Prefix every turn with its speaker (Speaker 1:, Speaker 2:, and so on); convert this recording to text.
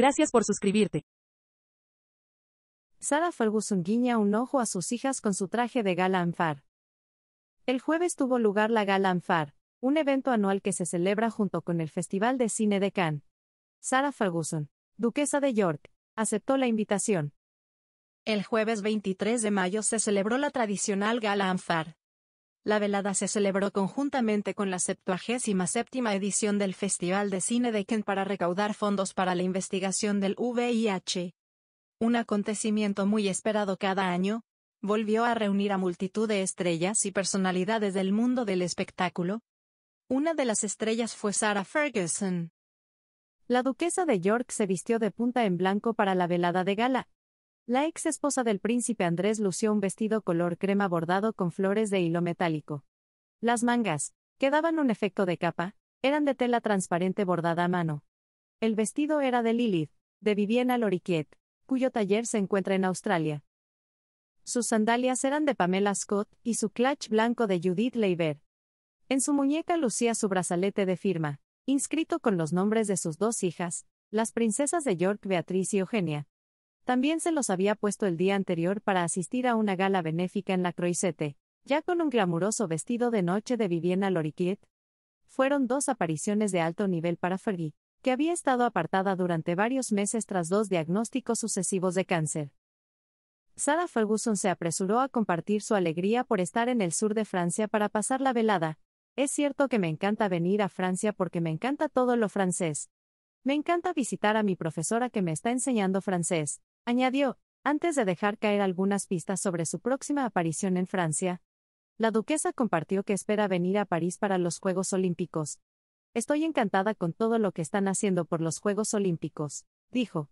Speaker 1: Gracias por suscribirte. Sara Ferguson guiña un ojo a sus hijas con su traje de gala Anfar. El jueves tuvo lugar la gala Anfar, un evento anual que se celebra junto con el Festival de Cine de Cannes. Sara Ferguson, duquesa de York, aceptó la invitación. El jueves 23 de mayo se celebró la tradicional gala Anfar, la velada se celebró conjuntamente con la 77 edición del Festival de Cine de Kent para recaudar fondos para la investigación del VIH. Un acontecimiento muy esperado cada año, volvió a reunir a multitud de estrellas y personalidades del mundo del espectáculo. Una de las estrellas fue Sarah Ferguson. La duquesa de York se vistió de punta en blanco para la velada de gala, la ex esposa del príncipe Andrés lució un vestido color crema bordado con flores de hilo metálico. Las mangas, que daban un efecto de capa, eran de tela transparente bordada a mano. El vestido era de Lilith, de Viviana Loriquet, cuyo taller se encuentra en Australia. Sus sandalias eran de Pamela Scott y su clutch blanco de Judith Leiber. En su muñeca lucía su brazalete de firma, inscrito con los nombres de sus dos hijas, las princesas de York Beatriz y Eugenia. También se los había puesto el día anterior para asistir a una gala benéfica en la Croisette, ya con un glamuroso vestido de noche de Vivienne Loriquet. Fueron dos apariciones de alto nivel para Fergie, que había estado apartada durante varios meses tras dos diagnósticos sucesivos de cáncer. Sarah Ferguson se apresuró a compartir su alegría por estar en el sur de Francia para pasar la velada. Es cierto que me encanta venir a Francia porque me encanta todo lo francés. Me encanta visitar a mi profesora que me está enseñando francés. Añadió, antes de dejar caer algunas pistas sobre su próxima aparición en Francia, la duquesa compartió que espera venir a París para los Juegos Olímpicos. Estoy encantada con todo lo que están haciendo por los Juegos Olímpicos, dijo.